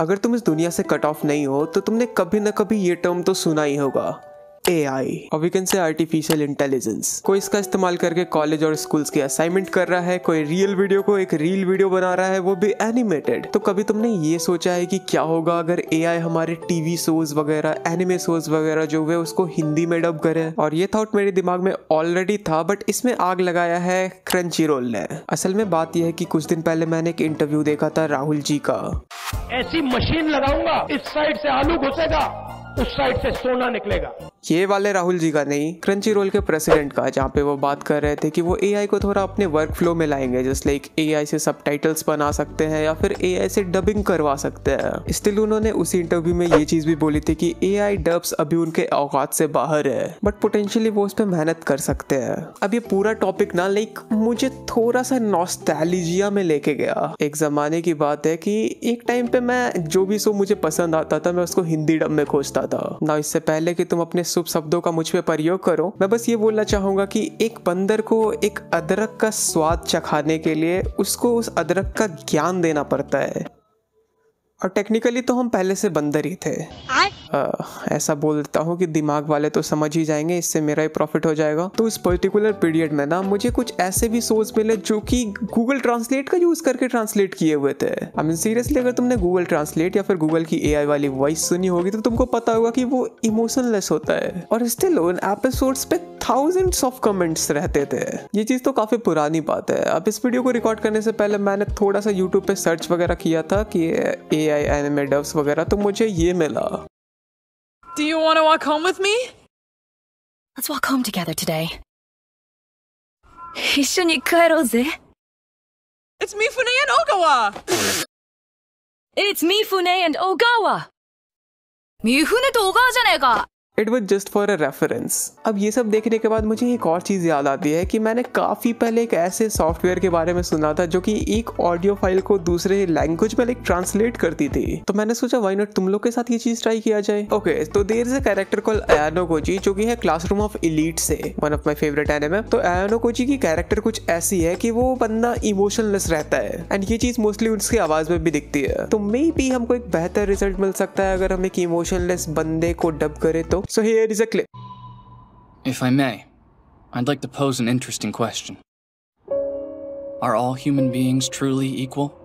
अगर तुम इस दुनिया से कट ऑफ नहीं हो तो तुमने कभी ना कभी ये टर्म तो सुना ही होगा ए आई और वी कैन से आर्टिफिशियल इंटेलिजेंस कोई इसका इस्तेमाल करके कॉलेज और स्कूल्स के असाइनमेंट कर रहा है कोई रियल वीडियो को एक रील वीडियो बना रहा है वो भी एनिमेटेड तो कभी तुमने ये सोचा है कि क्या होगा अगर आई हमारे टीवी शोज वगैरह एनिमे शोज वगैरह जो हुए उसको हिंदी में डब करे और ये थॉट मेरे दिमाग में ऑलरेडी था बट इसमें आग लगाया है क्रंची रोल ने असल में बात यह है कि कुछ दिन पहले मैंने एक इंटरव्यू देखा था राहुल जी का ऐसी मशीन लगाऊंगा इस साइड से आलू घुसेगा उस साइड से सोना निकलेगा ये वाले राहुल जी का नहीं क्रंची रोल के प्रेसिडेंट का जहाँ पे वो बात कर रहे थे कि वो ए को थोड़ा अपने वर्क फ्लो में लाएंगे जैसे लाइक ए से सब बना सकते हैं या फिर ए से डबिंग करवा सकते हैं स्टिल उन्होंने उसी इंटरव्यू में ये चीज भी बोली थी कि ए डब्स अभी उनके औकात से बाहर है बट पोटेंशियली वो उस पर मेहनत कर सकते हैं अब ये पूरा टॉपिक ना लाइक मुझे थोड़ा सा नॉस्टैलिजिया में लेके गया एक जमाने की बात है कि एक टाइम पे मैं जो भी शो मुझे पसंद आता था मैं उसको हिंदी डब में खोजता था ना इससे पहले कि तुम अपने शुभ शब्दों का मुझ पर प्रयोग करो मैं बस ये बोलना चाहूंगा कि एक बंदर को एक अदरक का स्वाद चखाने के लिए उसको उस अदरक का ज्ञान देना पड़ता है और टेक्निकली तो हम पहले से बंदर ही थे ऐसा बोल देता हूँ कि दिमाग वाले तो समझ ही जाएंगे इससे मेरा ही प्रॉफिट हो जाएगा तो इस पर्टिकुलर पीरियड में ना मुझे कुछ ऐसे भी सोर्स मिले जो कि गूगल ट्रांसलेट का यूज़ करके ट्रांसलेट किए हुए थे आई मीन सीरियसली अगर तुमने गूगल ट्रांसलेट या फिर गूगल की ए वाली वॉइस सुनी होगी तो तुमको पता होगा कि वो इमोशनलेस होता है और स्टिल उन एपिसोड्स पे थाउजेंड्स ऑफ कमेंट्स रहते थे ये चीज़ तो काफ़ी पुरानी बात है अब इस वीडियो को रिकॉर्ड करने से पहले मैंने थोड़ा सा यूट्यूब पे सर्च वगैरह किया था कि ए आई ए डब्स वगैरह तो मुझे ये मिला Do you want to walk home with me? Let's walk home together today. It's Mifune and Ogawa! It's Mifune and Ogawa! Ogawa! It was just for a reference अब ये सब देखने के बाद मुझे एक और चीज़ याद आती है कि मैंने काफ़ी पहले एक ऐसे सॉफ्टवेयर के बारे में सुना था जो कि एक ऑडियो फाइल को दूसरे लैंग्वेज में लाइक ट्रांसलेट करती थी तो मैंने सोचा वाई नॉट तुम लोग के साथ ये चीज़ ट्राई किया जाए ओके okay, तो there a character call Ayanokoji जो तो की है क्लासरूम ऑफ इलीट से one of my favourite M तो एनो कोची की कैरेक्टर कुछ ऐसी है कि वो बंदा इमोशनलेस रहता है एंड ये चीज़ मोस्टली उसकी आवाज़ में भी दिखती है तो मे भी हमको एक बेहतर रिजल्ट मिल सकता है अगर हम एक इमोशनलेस बंदे को डब करे तो So here is a clip. If I may, I'd like to pose an interesting question. Are all human beings truly equal?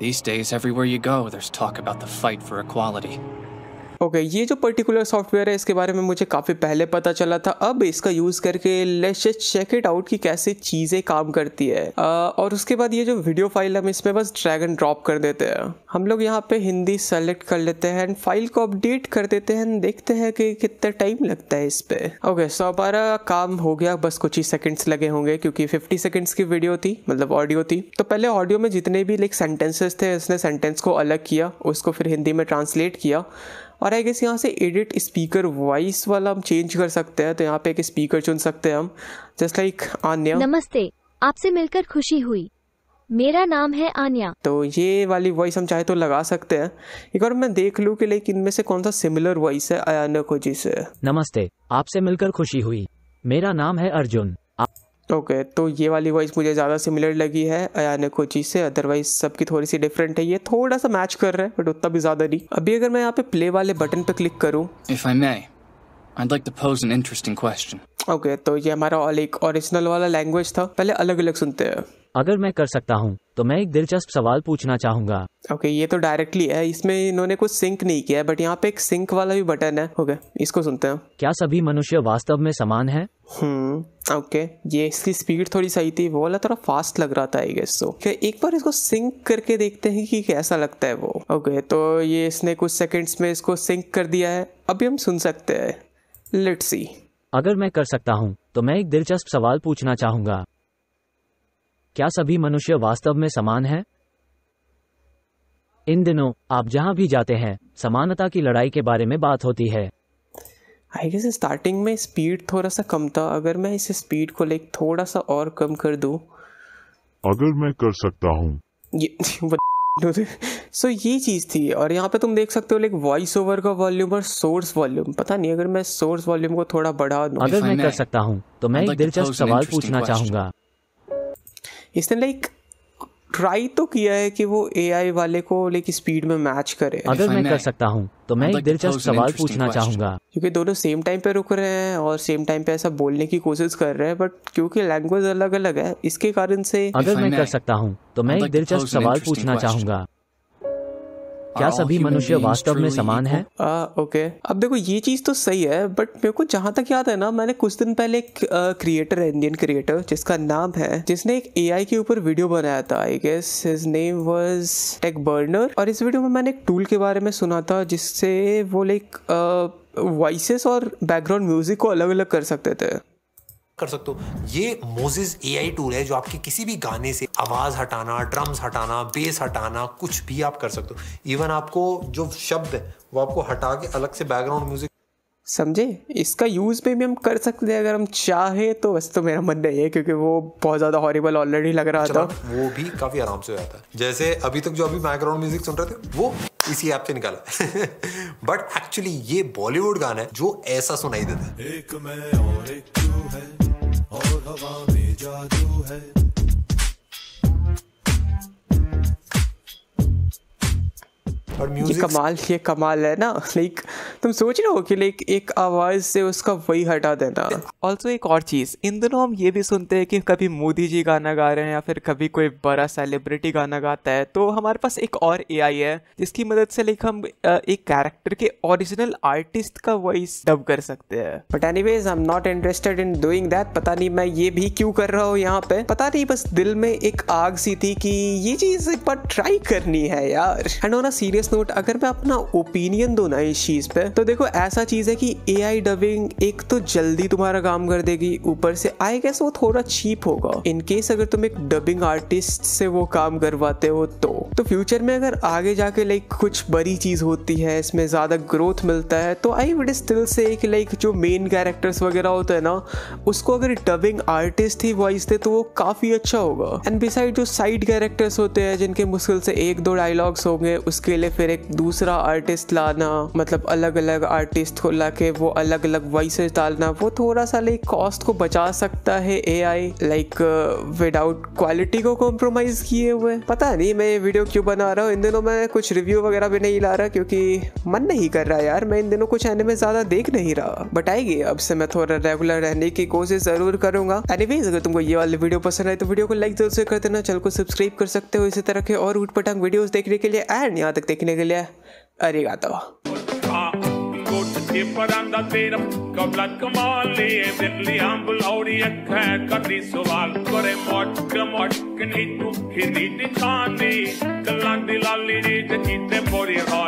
These days, everywhere you go, there's talk about the fight for equality. Okay ये जो particular software है इसके बारे में मुझे काफ़ी पहले पता चला था अब इसका यूज़ करके let's just check it out कि कैसे चीज़ें काम करती है आ, और उसके बाद ये जो वीडियो फाइल हम इसमें बस ड्रैग एंड ड्रॉप कर देते हैं हम लोग यहाँ पे हिंदी सेलेक्ट कर लेते हैं एंड फाइल को अपडेट कर देते हैं देखते हैं कि कितना टाइम लगता है इस पर ओके सो हमारा काम हो गया बस कुछ ही सेकेंड्स लगे होंगे क्योंकि फिफ्टी सेकेंड्स की वीडियो थी मतलब ऑडियो थी तो पहले ऑडियो में जितने भी लाइक सेंटेंसेस थे इसने सेंटेंस को अलग किया उसको फिर हिंदी में ट्रांसलेट किया और आई गेस यहाँ से एडिट स्पीकर वॉइस वाला हम चेंज कर सकते हैं तो यहाँ पे एक स्पीकर चुन सकते हैं हम जस्ट लाइक आन्या नमस्ते आपसे मिलकर खुशी हुई मेरा नाम है आन्या तो ये वाली वॉइस हम चाहे तो लगा सकते हैं एक बार मैं देख लूँ कि लाइक इनमें से कौन सा सिमिलर वॉइस है को जी से नमस्ते आपसे मिलकर खुशी हुई मेरा नाम है अर्जुन आप... ओके okay, तो ये वाली वॉइस मुझे ज़्यादा सिमिलर लगी है अयाने कोची से अदरवाइज सबकी थोड़ी सी डिफरेंट है ये थोड़ा सा मैच कर रहा है बट उतना भी ज़्यादा नहीं अभी अगर मैं यहाँ पे प्ले वाले बटन पे क्लिक करूँ if I may I'd like to pose an interesting question. Okay, तो ये हमारा और एक ओरिजिनल वाला लैंग्वेज था पहले अलग अलग सुनते हैं अगर मैं कर सकता हूँ तो मैं एक दिलचस्प सवाल पूछना चाहूंगा ओके okay, ये तो डायरेक्टली है इसमें इन्होंने कुछ सिंक नहीं किया है बट यहाँ पे एक सिंक वाला भी बटन है ओके इसको सुनते हैं क्या सभी मनुष्य वास्तव में समान है ओके ओके ये इसकी स्पीड थोड़ी सही थी वो वाला थोड़ा फास्ट लग रहा था आई गेस सो एक बार इसको सिंक करके देखते हैं कि कैसा लगता है वो ओके okay, तो ये इसने कुछ सेकंड्स में इसको सिंक कर दिया है अभी हम सुन सकते हैं लेट्स सी अगर मैं कर सकता हूँ तो मैं एक दिलचस्प सवाल पूछना चाहूंगा क्या सभी मनुष्य वास्तव में समान हैं इन दिनों आप जहां भी जाते हैं समानता की लड़ाई के बारे में बात होती है आई गेस स्टार्टिंग में स्पीड थोड़ा सा कम था अगर मैं इस स्पीड को लेकर थोड़ा सा और कम कर दूं अगर मैं कर सकता हूँ सो so, ये चीज़ थी और यहाँ पे तुम देख सकते हो लाइक वॉइस ओवर का वॉल्यूम और सोर्स वॉल्यूम पता नहीं अगर मैं सोर्स वॉल्यूम को थोड़ा बढ़ा दूं अगर मैं कर सकता हूँ तो मैं एक दिलचस्प सवाल पूछना चाहूंगा इसने लाइक ट्राई तो किया है कि वो ए वाले को लाइक स्पीड में मैच करे अगर मैं कर सकता हूँ तो मैं एक दिलचस्प सवाल पूछना चाहूंगा क्योंकि दोनों सेम टाइम पे रुक रहे हैं और सेम टाइम पे ऐसा बोलने की कोशिश कर रहे हैं बट क्योंकि लैंग्वेज अलग अलग है इसके कारण से अगर मैं कर सकता हूँ तो मैं एक दिलचस्प सवाल पूछना चाहूंगा क्या सभी मनुष्य वास्तव में समान है ओके अब देखो ये चीज तो सही है बट मेरे को जहाँ तक याद है ना मैंने कुछ दिन पहले एक क्रिएटर है इंडियन क्रिएटर जिसका नाम है जिसने एक ए के ऊपर वीडियो बनाया था I guess his name was Tech Burner और इस वीडियो में मैंने एक टूल के बारे में सुना था जिससे वो लाइक वॉइसेस और बैकग्राउंड म्यूजिक को अलग अलग कर सकते थे कर सकते हो ये ए आई टूल है जो आपके किसी भी गाने से आवाज़ हटाना ड्रम्स हटाना बेस हटाना कुछ भी आप कर सकते हो इवन आपको जो शब्द है वो आपको हटा के अलग से बैकग्राउंड म्यूजिक समझे इसका यूज़ भी हम कर सकते हैं अगर हम चाहे तो वैसे तो मेरा मन नहीं है क्योंकि वो बहुत ज़्यादा हॉरिबल ऑलरेडी लग रहा था वो भी काफ़ी आराम से हो जाता है जैसे अभी तक जो अभी बैकग्राउंड म्यूजिक सुन रहे थे वो इसी ऐप से निकाला बट एक्चुअली ये बॉलीवुड गाना है जो ऐसा सुनाई देता है एक मैं और एक है हवा में जादू है और म्यूजिक कमाल ये कमाल है ना लाइक तुम सोच रहे हो कि लाइक एक आवाज़ से उसका वही हटा देना ऑल्सो एक और चीज़ इन दोनों हम ये भी सुनते हैं कि कभी मोदी जी गाना गा रहे हैं या फिर कभी कोई बड़ा सेलिब्रिटी गाना गाता है तो हमारे पास एक और ए है जिसकी मदद से लाइक हम एक कैरेक्टर के ओरिजिनल आर्टिस्ट का वॉइस डब कर सकते हैं but anyways I am not interested in doing that पता नहीं मैं ये भी क्यों कर रहा हूँ यहाँ पे पता नहीं बस दिल में एक आग सी थी कि ये चीज़ एक बार ट्राई करनी है यार and on a serious on this note अगर मैं अपना ओपिनियन दो ना इस चीज़ पे तो देखो ऐसा चीज़ है कि ए आई डबिंग एक तो जल्दी तुम्हारा काम कर देगी ऊपर से आई गेस वो थोड़ा चीप होगा इनकेस अगर तुम एक डबिंग आर्टिस्ट से वो काम करवाते हो तो तो फ्यूचर में अगर आगे जाके लाइक कुछ बड़ी चीज़ होती है इसमें ज़्यादा ग्रोथ मिलता है तो आई वुड स्टिल से एक लाइक जो मेन कैरेक्टर्स वगैरह होते हैं ना उसको अगर डबिंग आर्टिस्ट ही वॉइस दे तो वो काफ़ी अच्छा होगा एंड बिसाइड जो साइड कैरेक्टर्स होते हैं जिनके मुश्किल से एक दो डायलॉग्स होंगे उसके लिए फिर एक दूसरा आर्टिस्ट लाना मतलब अलग अलग आर्टिस्ट को ला के वो अलग अलग वॉइस डालना वो थोड़ा सा लाइक कॉस्ट को बचा सकता है A I like without quality को कॉम्प्रोमाइज किए हुए पता नहीं मैं ये वीडियो क्यों बना रहा हूँ इन दिनों मैं कुछ रिव्यू वगैरह भी नहीं ला रहा क्योंकि मन नहीं कर रहा यार मैं इन दिनों कुछ एनिमे ज़्यादा देख नहीं रहा बट आएगी अब से मैं थोड़ा रेगुलर रहने की कोशिश ज़रूर करूंगा एनीवेज अगर तुमको ये वाली वीडियो पसंद आए तो वीडियो को लाइक जरूर से कर देना चैनल को सब्सक्राइब कर सकते हो इसी तरह के और उठ पटांग वीडियोज़ देखने के लिए एंड यहाँ तक देखने देखने के लिए अरे गाता हुआ